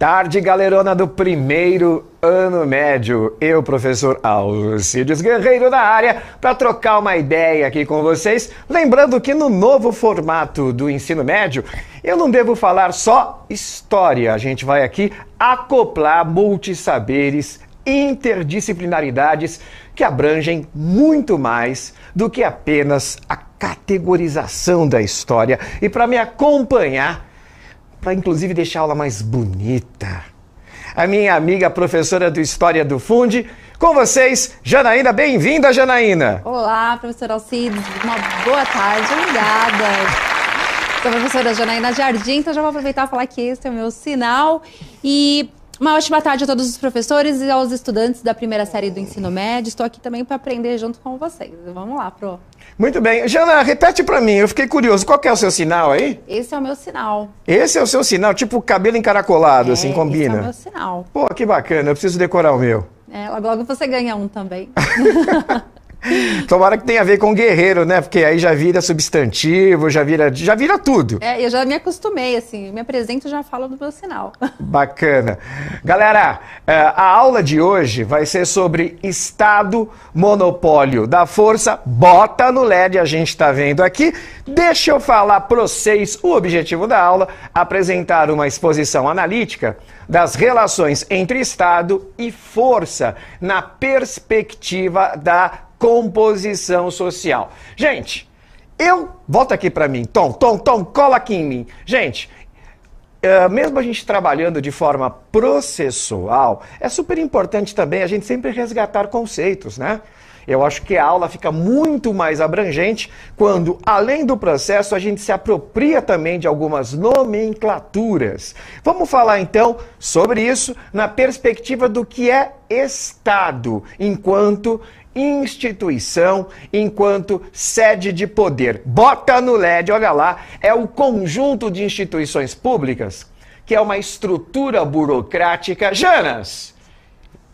tarde, galerona do primeiro ano médio. Eu, professor Alcides Guerreiro da área, para trocar uma ideia aqui com vocês. Lembrando que no novo formato do ensino médio, eu não devo falar só história. A gente vai aqui acoplar multissaberes, interdisciplinaridades que abrangem muito mais do que apenas a categorização da história. E para me acompanhar, para inclusive deixar a aula mais bonita. A minha amiga professora do História do Funde com vocês, Janaína. Bem-vinda, Janaína. Olá, professor Alcides. Uma boa tarde, obrigada. Sou a professora Janaína Jardim, então já vou aproveitar e falar que esse é o meu sinal. E uma ótima tarde a todos os professores e aos estudantes da primeira série do ensino médio. Estou aqui também para aprender junto com vocês. Vamos lá, Pro. Muito bem. Jana, repete para mim, eu fiquei curioso. Qual é o seu sinal aí? Esse é o meu sinal. Esse é o seu sinal? Tipo cabelo encaracolado, assim, é, assim, combina? Esse é o meu sinal. Pô, que bacana. Eu preciso decorar o meu. É, logo, logo você ganha um também. Tomara que tenha a ver com guerreiro, né? Porque aí já vira substantivo, já vira, já vira tudo. É, eu já me acostumei, assim, me apresento e já falo do meu sinal. Bacana. Galera, é, a aula de hoje vai ser sobre Estado, monopólio da força. Bota no LED, a gente está vendo aqui. Deixa eu falar para vocês o objetivo da aula, apresentar uma exposição analítica das relações entre Estado e força na perspectiva da composição social. Gente, eu. Volta aqui para mim, Tom, Tom, Tom, cola aqui em mim. Gente, Uh, mesmo a gente trabalhando de forma processual, é super importante também a gente sempre resgatar conceitos, né? Eu acho que a aula fica muito mais abrangente quando, além do processo, a gente se apropria também de algumas nomenclaturas. Vamos falar então sobre isso na perspectiva do que é Estado enquanto instituição enquanto sede de poder. Bota no LED, olha lá, é o conjunto de instituições públicas que é uma estrutura burocrática. Janas!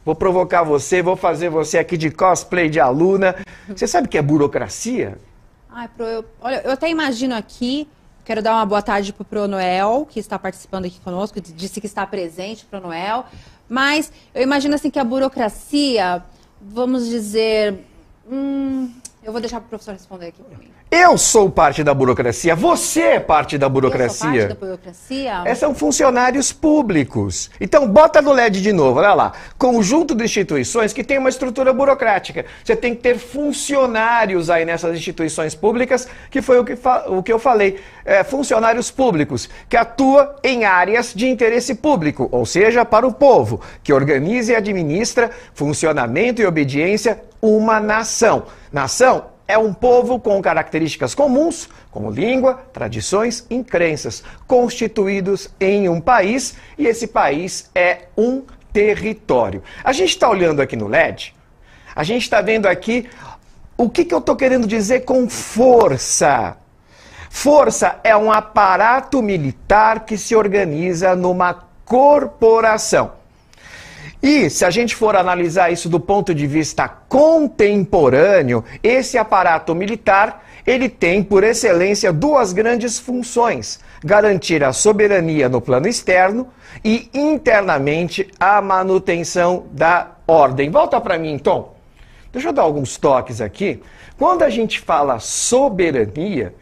Vou provocar você, vou fazer você aqui de cosplay de aluna. Você sabe o que é burocracia? Ai, pro, eu, olha, eu até imagino aqui, quero dar uma boa tarde pro Pro Noel, que está participando aqui conosco, disse que está presente, Pro Noel. Mas eu imagino assim que a burocracia vamos dizer. Hum, eu vou deixar para o professor responder aqui para mim. Eu sou parte da burocracia, você é parte da burocracia. Eu sou parte da burocracia. Esses são funcionários públicos. Então bota no LED de novo, olha lá. Conjunto de instituições que tem uma estrutura burocrática. Você tem que ter funcionários aí nessas instituições públicas, que foi o que, o que eu falei. É, funcionários públicos, que atua em áreas de interesse público, ou seja, para o povo, que organiza e administra funcionamento e obediência uma nação. Nação é um povo com características comuns, como língua, tradições e crenças, constituídos em um país e esse país é um território. A gente está olhando aqui no LED, a gente está vendo aqui o que, que eu estou querendo dizer com força. Força é um aparato militar que se organiza numa corporação. E se a gente for analisar isso do ponto de vista contemporâneo, esse aparato militar, ele tem por excelência duas grandes funções: garantir a soberania no plano externo e internamente a manutenção da ordem. Volta para mim, então. Deixa eu dar alguns toques aqui. Quando a gente fala soberania,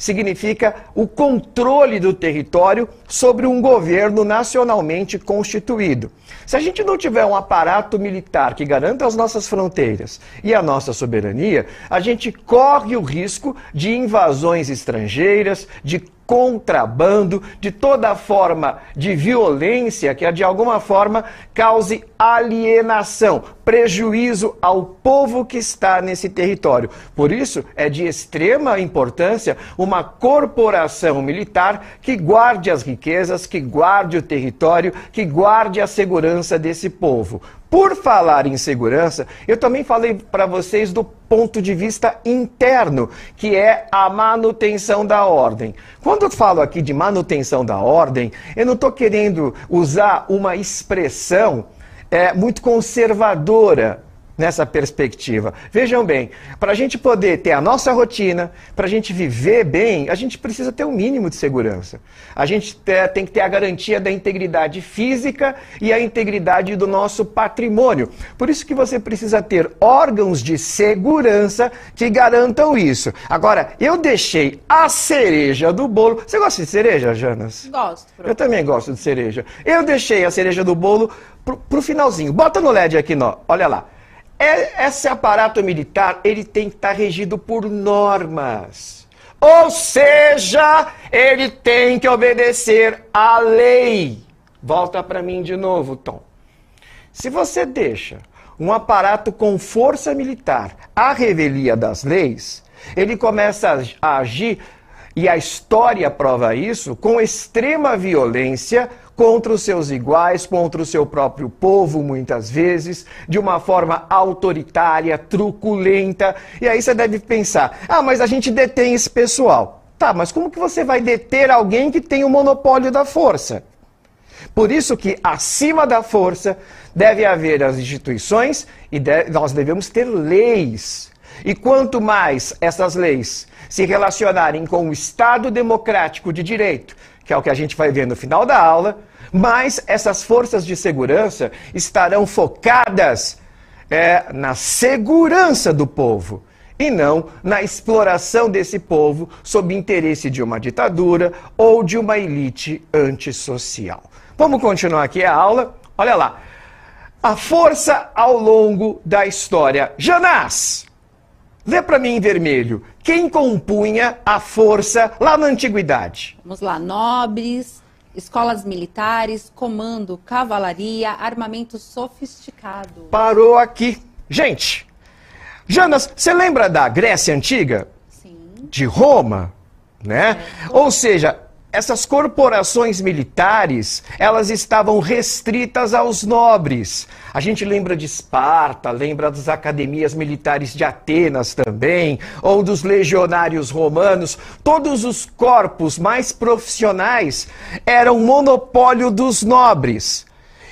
significa o controle do território sobre um governo nacionalmente constituído. Se a gente não tiver um aparato militar que garanta as nossas fronteiras e a nossa soberania, a gente corre o risco de invasões estrangeiras, de contrabando, de toda forma de violência que é de alguma forma cause alienação, prejuízo ao povo que está nesse território. Por isso, é de extrema importância uma corporação militar que guarde as riquezas, que guarde o território, que guarde a segurança desse povo. Por falar em segurança, eu também falei para vocês do ponto de vista interno, que é a manutenção da ordem. Quando eu falo aqui de manutenção da ordem, eu não estou querendo usar uma expressão é, muito conservadora nessa perspectiva. Vejam bem, para a gente poder ter a nossa rotina, para a gente viver bem, a gente precisa ter o um mínimo de segurança. A gente tem que ter a garantia da integridade física e a integridade do nosso patrimônio. Por isso que você precisa ter órgãos de segurança que garantam isso. Agora, eu deixei a cereja do bolo. Você gosta de cereja, Janas? Gosto. Pronto. Eu também gosto de cereja. Eu deixei a cereja do bolo pro, pro finalzinho. Bota no LED aqui, ó. olha lá. É, esse aparato militar ele tem que estar tá regido por normas. Ou seja, ele tem que obedecer à lei. Volta para mim de novo, Tom. Se você deixa um aparato com força militar à revelia das leis, ele começa a agir, e a história prova isso, com extrema violência, contra os seus iguais, contra o seu próprio povo, muitas vezes, de uma forma autoritária, truculenta. E aí você deve pensar: ah, mas a gente detém esse pessoal. Tá, mas como que você vai deter alguém que tem o monopólio da força? Por isso que acima da força deve haver as instituições e nós devemos ter leis. E quanto mais essas leis se relacionarem com o Estado democrático de direito, que é o que a gente vai ver no final da aula, mas essas forças de segurança estarão focadas é, na segurança do povo e não na exploração desse povo sob interesse de uma ditadura ou de uma elite antissocial. Vamos continuar aqui a aula. Olha lá. A força ao longo da história. Janás, lê para mim em vermelho. Quem compunha a força lá na antiguidade? Vamos lá, nobres, escolas militares, comando, cavalaria, armamento sofisticado. Parou aqui. Gente, Janas, você lembra da Grécia Antiga? Sim. De Roma, né? É. Ou seja, essas corporações militares, elas estavam restritas aos nobres. A gente lembra de Esparta, lembra das academias militares de Atenas também, ou dos legionários romanos. Todos os corpos mais profissionais eram monopólio dos nobres,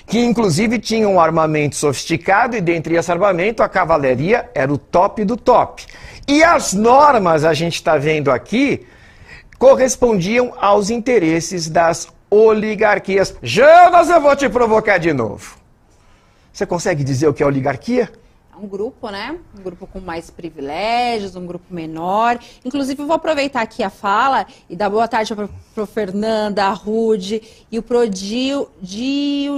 que inclusive tinham um armamento sofisticado e dentre esse armamento a cavalaria era o top do top. E as normas a gente está vendo aqui correspondiam aos interesses das oligarquias. Jonas, eu vou te provocar de novo. Você consegue dizer o que é oligarquia? um grupo, né? Um grupo com mais privilégios, um grupo menor. Inclusive, eu vou aproveitar aqui a fala e dar boa tarde para Fernanda, a Rude e o Prodio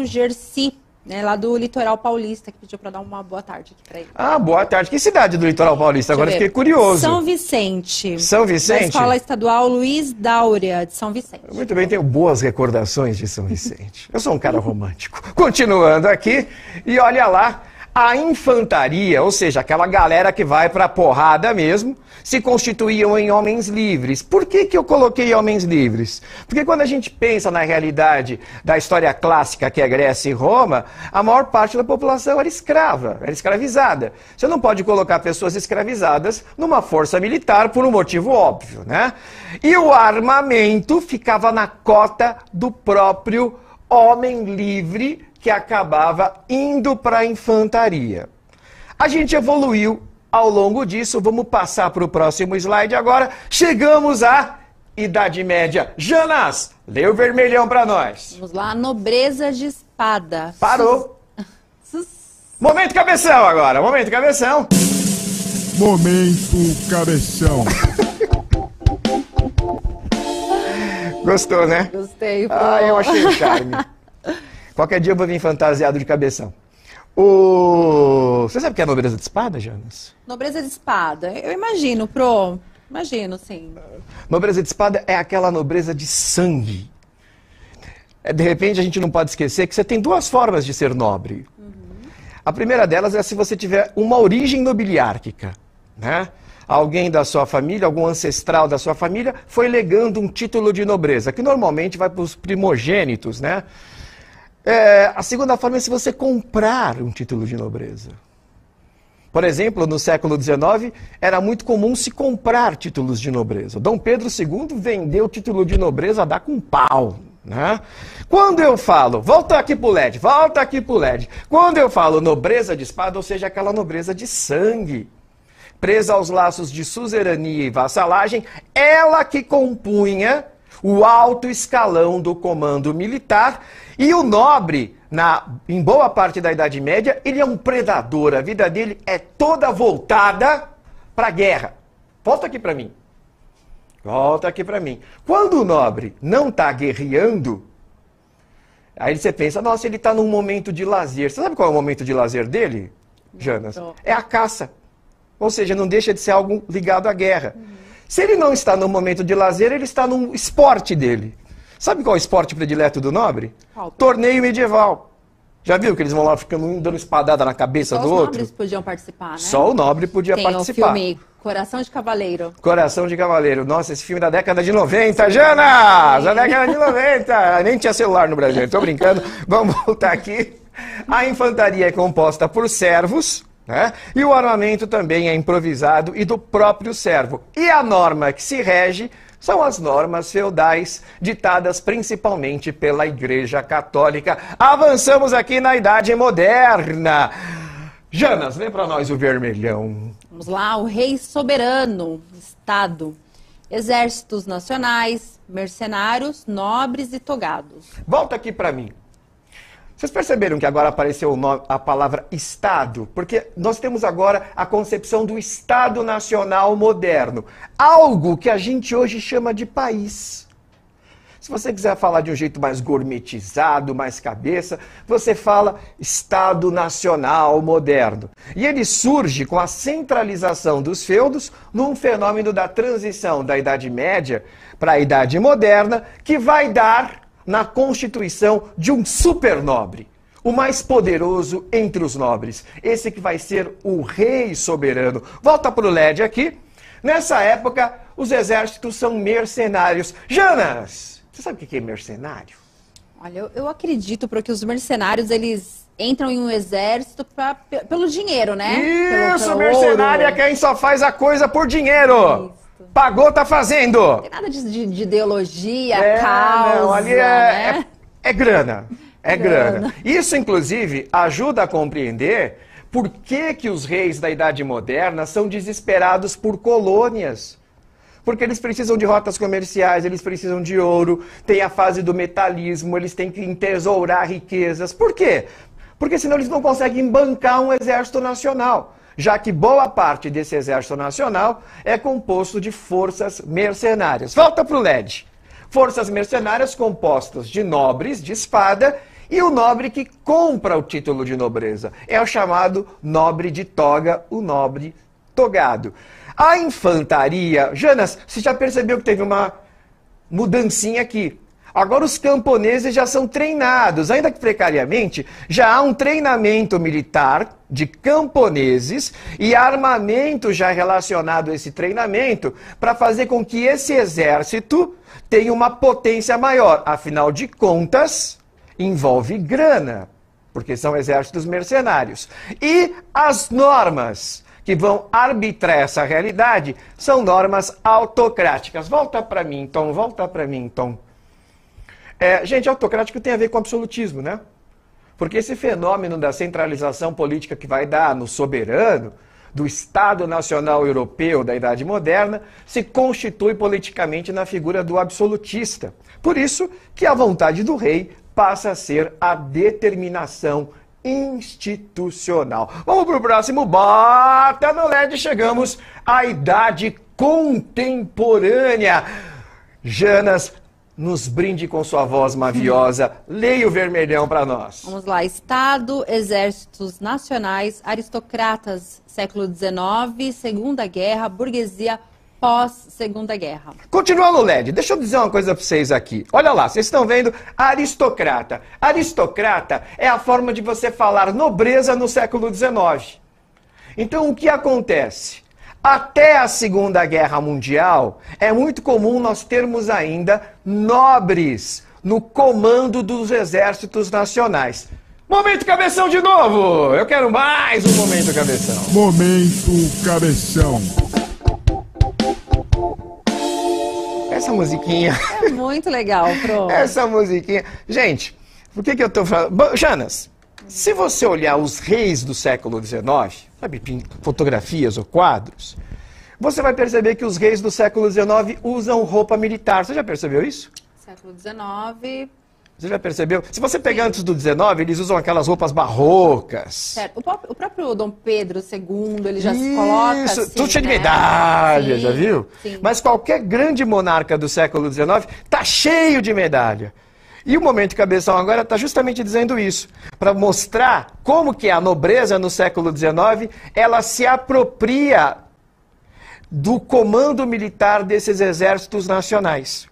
Gersi né, lá do Litoral Paulista, que pediu para dar uma boa tarde aqui para ele. Ah, boa tarde. Que cidade do Litoral Paulista? Deixa Agora eu fiquei curioso. São Vicente. São Vicente? Da Escola Estadual Luiz Dáurea, de São Vicente. Muito bem, tenho boas recordações de São Vicente. eu sou um cara romântico. Continuando aqui, e olha lá, a infantaria, ou seja, aquela galera que vai para a porrada mesmo, se constituíam em homens livres. Por que, que eu coloquei homens livres? Porque quando a gente pensa na realidade da história clássica que é Grécia e Roma, a maior parte da população era escrava, era escravizada. Você não pode colocar pessoas escravizadas numa força militar por um motivo óbvio, né? E o armamento ficava na cota do próprio homem livre que acabava indo para a infantaria. A gente evoluiu ao longo disso, vamos passar para o próximo slide agora. Chegamos à Idade Média. Janas, lê o vermelhão para nós. Vamos lá, nobreza de espada. Parou. Sus... Momento cabeção agora, momento cabeção. Momento cabeção. Gostou, né? Gostei. Pô. Ah, eu achei o charme. Qualquer dia eu vou vir fantasiado de cabeção. O... Você sabe o que é nobreza de espada, Janus? Nobreza de espada. Eu imagino, pro. Imagino, sim. Nobreza de espada é aquela nobreza de sangue. É, de repente, a gente não pode esquecer que você tem duas formas de ser nobre. Uhum. A primeira delas é se você tiver uma origem nobiliárquica, né? alguém da sua família, algum ancestral da sua família, foi legando um título de nobreza, que normalmente vai para os primogênitos, né? É, a segunda forma é se você comprar um título de nobreza. Por exemplo, no século XIX, era muito comum se comprar títulos de nobreza. Dom Pedro II vendeu o título de nobreza a dar com pau. Né? Quando eu falo, volta aqui pro LED, volta aqui pro LED. Quando eu falo nobreza de espada, ou seja, aquela nobreza de sangue, presa aos laços de suzerania e vassalagem, ela que compunha o alto escalão do comando militar e o nobre, na, em boa parte da Idade Média, ele é um predador. A vida dele é toda voltada para a guerra. Volta aqui para mim. Volta aqui para mim. Quando o nobre não está guerreando, aí você pensa, nossa, ele está num momento de lazer. Você sabe qual é o momento de lazer dele, Janas? É a caça. Ou seja, não deixa de ser algo ligado à guerra. Uhum. Se ele não está no momento de lazer, ele está no esporte dele. Sabe qual é o esporte predileto do nobre? Qual? Torneio medieval. Já viu que eles vão lá ficando um dando espadada na cabeça Só do outro? Só os nobres podiam participar, né? Só o nobre podia Tem participar. Tem o filme Coração de Cavaleiro. Coração de Cavaleiro. Nossa, esse filme é da década de 90, Jana! Da década de 90! Nem tinha celular no Brasil, estou brincando. Vamos voltar aqui. A infantaria é composta por servos, né? E o armamento também é improvisado e do próprio servo. E a norma que se rege são as normas feudais ditadas principalmente pela Igreja Católica. Avançamos aqui na Idade Moderna. Janas, lê para nós o vermelhão. Vamos lá, o rei soberano, Estado, exércitos nacionais, mercenários, nobres e togados. Volta aqui para mim. Vocês perceberam que agora apareceu a palavra Estado? Porque nós temos agora a concepção do Estado Nacional moderno, algo que a gente hoje chama de país. Se você quiser falar de um jeito mais gourmetizado, mais cabeça, você fala Estado Nacional moderno. E ele surge com a centralização dos feudos num fenômeno da transição da Idade Média para a Idade Moderna, que vai dar na constituição de um supernobre, o mais poderoso entre os nobres, esse que vai ser o rei soberano. Volta para o LED aqui. Nessa época, os exércitos são mercenários. Janas, você sabe o que é mercenário? Olha, eu, eu acredito porque os mercenários, eles entram em um exército pra, pelo dinheiro, né? Isso, pelo, pelo ouro. é quem só faz a coisa por dinheiro. Isso. Exato. Pagou, tá fazendo. Não tem nada de, de, de ideologia, é, causa. Não, ali é, né? é, é grana. É grana. grana. Isso, inclusive, ajuda a compreender por que, que os reis da Idade Moderna são desesperados por colônias. Porque eles precisam de rotas comerciais, eles precisam de ouro, tem a fase do metalismo, eles têm que entesourar riquezas. Por quê? Porque senão eles não conseguem bancar um exército nacional já que boa parte desse exército nacional é composto de forças mercenárias. Volta para o LED. Forças mercenárias compostas de nobres de espada e o nobre que compra o título de nobreza. É o chamado nobre de toga, o nobre togado. A infantaria, Janas, você já percebeu que teve uma mudancinha aqui. Agora os camponeses já são treinados, ainda que precariamente, já há um treinamento militar de camponeses e armamento já relacionado a esse treinamento para fazer com que esse exército tenha uma potência maior. Afinal de contas, envolve grana, porque são exércitos mercenários. E as normas que vão arbitrar essa realidade são normas autocráticas. Volta para mim, Tom, volta para mim, Tom. É, gente, autocrático tem a ver com absolutismo, né? Porque esse fenômeno da centralização política que vai dar no soberano, do Estado Nacional Europeu da Idade Moderna, se constitui politicamente na figura do absolutista. Por isso que a vontade do rei passa a ser a determinação institucional. Vamos para o próximo. Bota no LED, chegamos à idade contemporânea. Janas nos brinde com sua voz maviosa. Leia o vermelhão para nós. Vamos lá. Estado, exércitos nacionais, aristocratas, século XIX, Segunda Guerra, burguesia pós-Segunda Guerra. Continuando LED, deixa eu dizer uma coisa para vocês aqui. Olha lá, vocês estão vendo aristocrata. Aristocrata é a forma de você falar nobreza no século XIX. Então, o que acontece? Até a Segunda Guerra Mundial, é muito comum nós termos ainda nobres no comando dos exércitos nacionais. Momento Cabeção de novo! Eu quero mais um Momento Cabeção. Momento Cabeção. Essa musiquinha. É muito legal, Pro. Essa musiquinha. Gente, por que, que eu tô falando. Janas, se você olhar os reis do século XIX, sabe, fotografias ou quadros, você vai perceber que os reis do século XIX usam roupa militar. Você já percebeu isso? Século XIX. Você já percebeu? Se você pegar antes do XIX, eles usam aquelas roupas barrocas. Certo. O, próprio, Dom Pedro II, ele já isso. se coloca assim, Tudo cheio né? de medalha, Sim. já viu? Sim. Mas qualquer grande monarca do século XIX está cheio de medalha. E o momento de cabeção agora está justamente dizendo isso, para mostrar como que a nobreza no século XIX, ela se apropria do comando militar desses exércitos nacionais.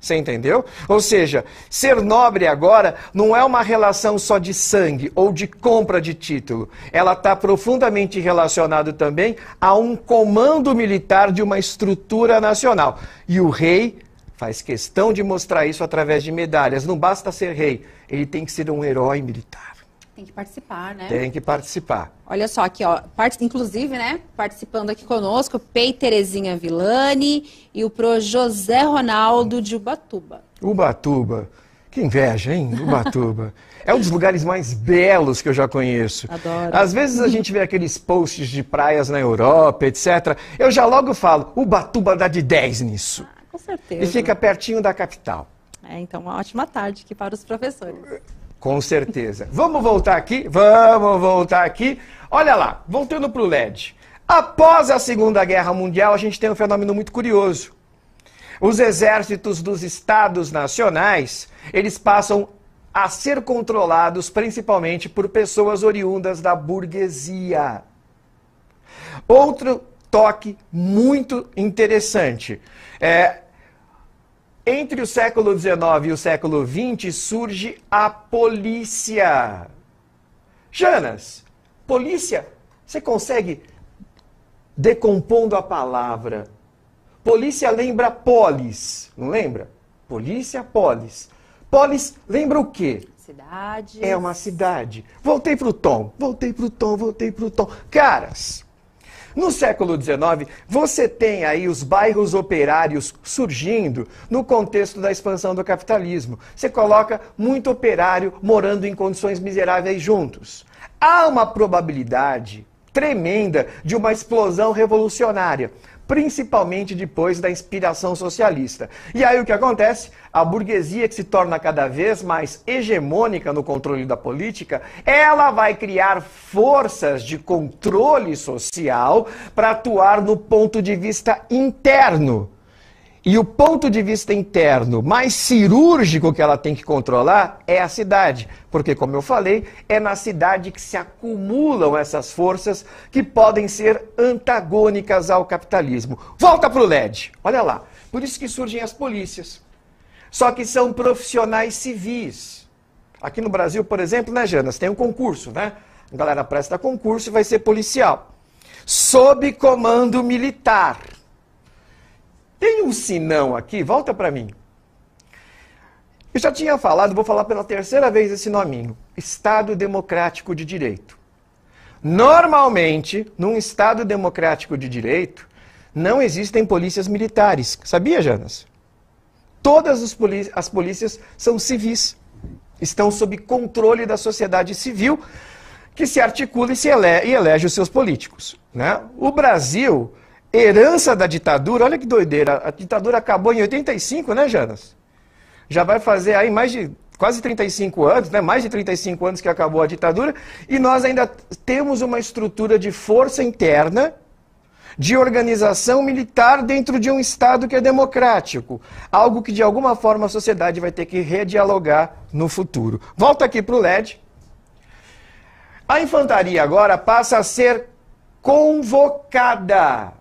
Você entendeu? Ou seja, ser nobre agora não é uma relação só de sangue ou de compra de título. Ela está profundamente relacionada também a um comando militar de uma estrutura nacional. E o rei Faz questão de mostrar isso através de medalhas. Não basta ser rei, ele tem que ser um herói militar. Tem que participar, né? Tem que participar. Olha só aqui, ó, part... inclusive, né, participando aqui conosco, Pei Terezinha Vilani e o pro José Ronaldo de Ubatuba. Ubatuba. Que inveja, hein? Ubatuba. é um dos lugares mais belos que eu já conheço. Adoro. Às vezes a gente vê aqueles posts de praias na Europa, etc. Eu já logo falo, Ubatuba dá de 10 nisso. Com certeza. E fica pertinho da capital. É, então, uma ótima tarde aqui para os professores. Com certeza. vamos voltar aqui, vamos voltar aqui. Olha lá, voltando para o LED. Após a Segunda Guerra Mundial, a gente tem um fenômeno muito curioso. Os exércitos dos estados nacionais, eles passam a ser controlados principalmente por pessoas oriundas da burguesia. Outro toque muito interessante. É, entre o século XIX e o século XX surge a polícia. Janas, polícia, você consegue decompondo a palavra. Polícia lembra polis, não lembra? Polícia, polis. Polis lembra o quê? Cidade. É uma cidade. Voltei pro tom, voltei pro tom, voltei pro tom. Caras, no século XIX, você tem aí os bairros operários surgindo no contexto da expansão do capitalismo. Você coloca muito operário morando em condições miseráveis juntos. Há uma probabilidade tremenda de uma explosão revolucionária principalmente depois da inspiração socialista. E aí o que acontece? A burguesia que se torna cada vez mais hegemônica no controle da política, ela vai criar forças de controle social para atuar no ponto de vista interno e o ponto de vista interno mais cirúrgico que ela tem que controlar é a cidade. Porque, como eu falei, é na cidade que se acumulam essas forças que podem ser antagônicas ao capitalismo. Volta para o LED. Olha lá. Por isso que surgem as polícias. Só que são profissionais civis. Aqui no Brasil, por exemplo, né, Janas? Tem um concurso, né? A galera presta concurso e vai ser policial. Sob comando militar tem um aqui? Volta para mim. Eu já tinha falado, vou falar pela terceira vez esse nominho: Estado Democrático de Direito. Normalmente, num Estado Democrático de Direito, não existem polícias militares. Sabia, Janas? Todas as, as polícias são civis. Estão sob controle da sociedade civil, que se articula e, se ele e elege os seus políticos. Né? O Brasil herança da ditadura, olha que doideira. A ditadura acabou em 85, né, Janas? Já vai fazer aí mais de quase 35 anos, né? mais de 35 anos que acabou a ditadura, e nós ainda temos uma estrutura de força interna, de organização militar dentro de um Estado que é democrático. Algo que, de alguma forma, a sociedade vai ter que redialogar no futuro. Volta aqui para o LED. A infantaria agora passa a ser convocada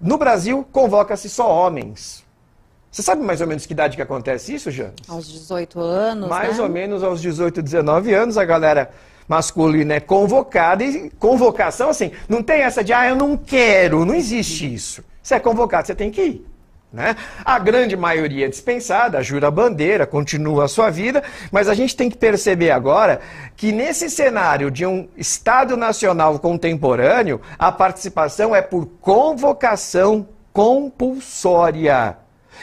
no Brasil, convoca-se só homens. Você sabe mais ou menos que idade que acontece isso, Janes? Aos 18 anos. Mais né? ou menos aos 18, 19 anos, a galera masculina é convocada e convocação, assim, não tem essa de, ah, eu não quero, não existe isso. Você é convocado, você tem que ir. Né? A grande maioria é dispensada, a jura-bandeira, continua a sua vida, mas a gente tem que perceber agora que nesse cenário de um Estado Nacional contemporâneo, a participação é por convocação compulsória.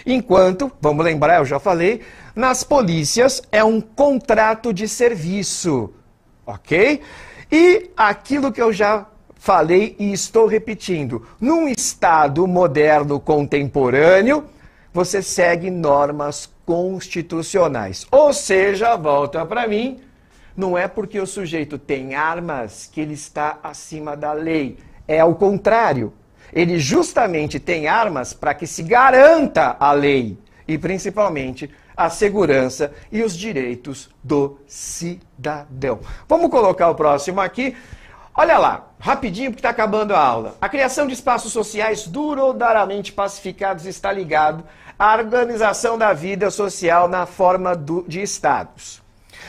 Enquanto, vamos lembrar, eu já falei, nas polícias é um contrato de serviço, ok? E aquilo que eu já falei e estou repetindo. Num Estado moderno contemporâneo, você segue normas constitucionais. Ou seja, volta para mim, não é porque o sujeito tem armas que ele está acima da lei. É o contrário. Ele justamente tem armas para que se garanta a lei e principalmente a segurança e os direitos do cidadão. Vamos colocar o próximo aqui. Olha lá, rapidinho porque está acabando a aula. A criação de espaços sociais duradouramente pacificados está ligado à organização da vida social na forma do, de estados.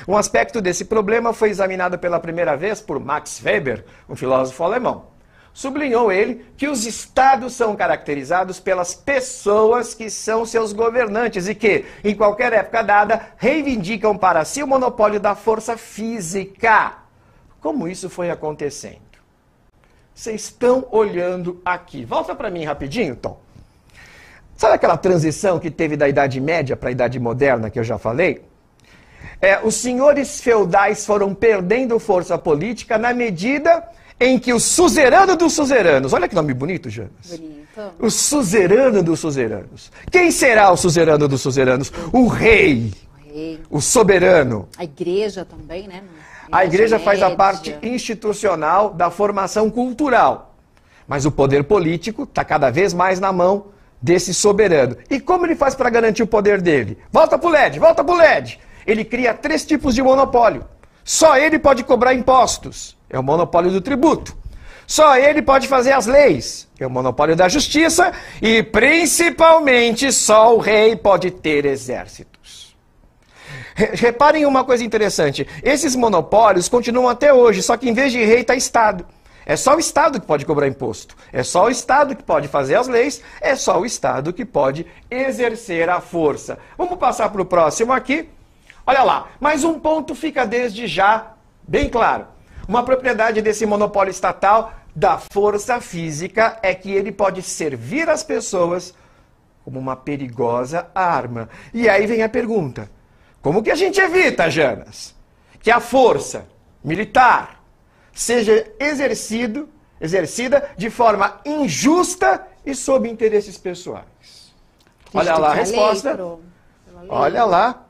Um aspecto desse problema foi examinado pela primeira vez por Max Weber, um filósofo alemão. Sublinhou ele que os estados são caracterizados pelas pessoas que são seus governantes e que, em qualquer época dada, reivindicam para si o monopólio da força física como isso foi acontecendo. Vocês estão olhando aqui. Volta para mim rapidinho, Tom. Sabe aquela transição que teve da Idade Média para a Idade Moderna que eu já falei? É, os senhores feudais foram perdendo força política na medida em que o suzerano dos suzeranos, olha que nome bonito, Janas. Bonito. O suzerano dos suzeranos. Quem será o suzerano dos suzeranos? O rei. O rei. O soberano. A igreja também, né? a igreja faz a parte institucional da formação cultural. Mas o poder político está cada vez mais na mão desse soberano. E como ele faz para garantir o poder dele? Volta para o LED, volta para o LED. Ele cria três tipos de monopólio. Só ele pode cobrar impostos. É o monopólio do tributo. Só ele pode fazer as leis. É o monopólio da justiça. E principalmente só o rei pode ter exército. Reparem uma coisa interessante: esses monopólios continuam até hoje, só que em vez de rei está Estado. É só o Estado que pode cobrar imposto, é só o Estado que pode fazer as leis, é só o Estado que pode exercer a força. Vamos passar para o próximo aqui. Olha lá, mais um ponto fica desde já bem claro. Uma propriedade desse monopólio estatal da força física é que ele pode servir às pessoas como uma perigosa arma. E aí vem a pergunta: como que a gente evita, Janas? Que a força militar seja exercido, exercida de forma injusta e sob interesses pessoais. Olha lá a tá resposta. Olha lá.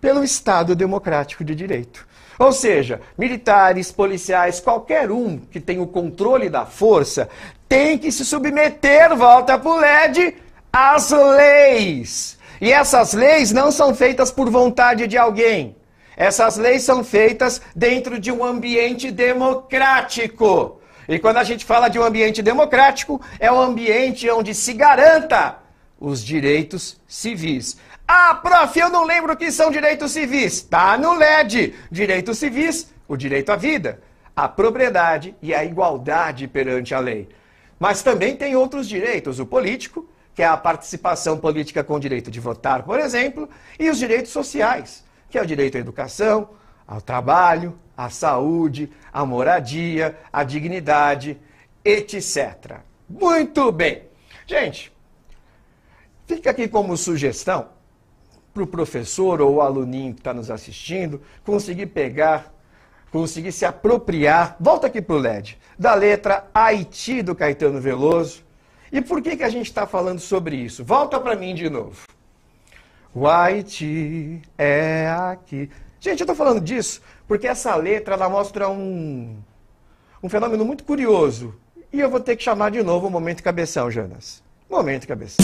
Pelo Estado Democrático de Direito. Ou seja, militares, policiais, qualquer um que tenha o controle da força tem que se submeter, volta pro LED, às leis. E essas leis não são feitas por vontade de alguém. Essas leis são feitas dentro de um ambiente democrático. E quando a gente fala de um ambiente democrático, é um ambiente onde se garanta os direitos civis. Ah, prof, eu não lembro o que são direitos civis. Tá no LED. Direitos civis, o direito à vida, à propriedade e à igualdade perante a lei. Mas também tem outros direitos, o político, que é a participação política com o direito de votar, por exemplo, e os direitos sociais, que é o direito à educação, ao trabalho, à saúde, à moradia, à dignidade, etc. Muito bem. Gente, fica aqui como sugestão para o professor ou o aluninho que está nos assistindo conseguir pegar, conseguir se apropriar, volta aqui para o LED, da letra Haiti do Caetano Veloso, e por que, que a gente está falando sobre isso? Volta para mim de novo. O Haiti é aqui. Gente, eu estou falando disso porque essa letra ela mostra um, um fenômeno muito curioso. E eu vou ter que chamar de novo o Momento Cabeção, Jonas. Momento Cabeção.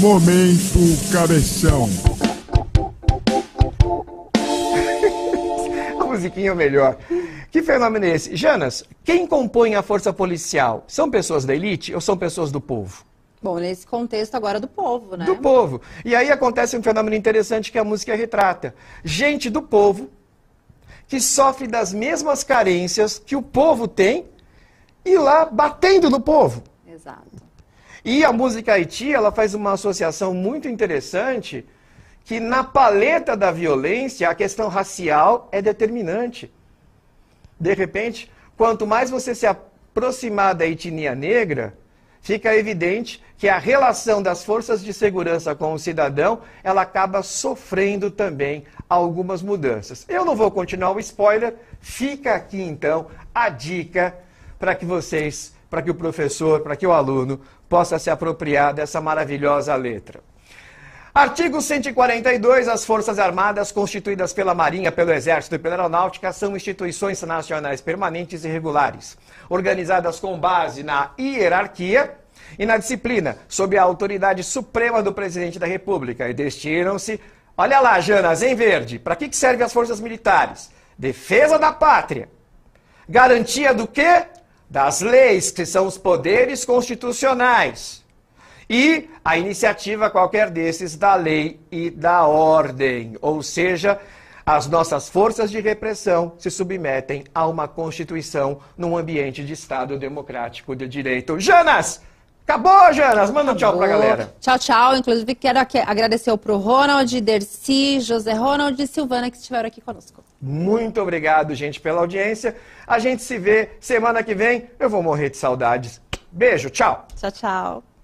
Momento Cabeção. a musiquinha é melhor. Que fenômeno é esse? Janas, quem compõe a força policial? São pessoas da elite ou são pessoas do povo? Bom, nesse contexto agora do povo, né? Do povo. E aí acontece um fenômeno interessante que a música retrata. Gente do povo que sofre das mesmas carências que o povo tem e lá batendo no povo. Exato. E a música Haiti, ela faz uma associação muito interessante que na paleta da violência a questão racial é determinante. De repente, quanto mais você se aproximar da etnia negra, fica evidente que a relação das forças de segurança com o cidadão, ela acaba sofrendo também algumas mudanças. Eu não vou continuar o spoiler, fica aqui então a dica para que vocês, para que o professor, para que o aluno possa se apropriar dessa maravilhosa letra. Artigo 142. As Forças Armadas, constituídas pela Marinha, pelo Exército e pela Aeronáutica, são instituições nacionais permanentes e regulares, organizadas com base na hierarquia e na disciplina, sob a autoridade suprema do Presidente da República, e destinam-se. Olha lá, Janas, em verde. Para que, que servem as forças militares? Defesa da pátria. Garantia do quê? Das leis, que são os poderes constitucionais e a iniciativa qualquer desses da lei e da ordem, ou seja, as nossas forças de repressão se submetem a uma Constituição num ambiente de Estado democrático de direito. Janas! Acabou, Janas! Manda um tchau pra galera. Tchau, tchau. Inclusive, quero agradecer pro Ronald, Dercy, José Ronald e Silvana que estiveram aqui conosco. Muito obrigado, gente, pela audiência. A gente se vê semana que vem. Eu vou morrer de saudades. Beijo, tchau. Tchau, tchau.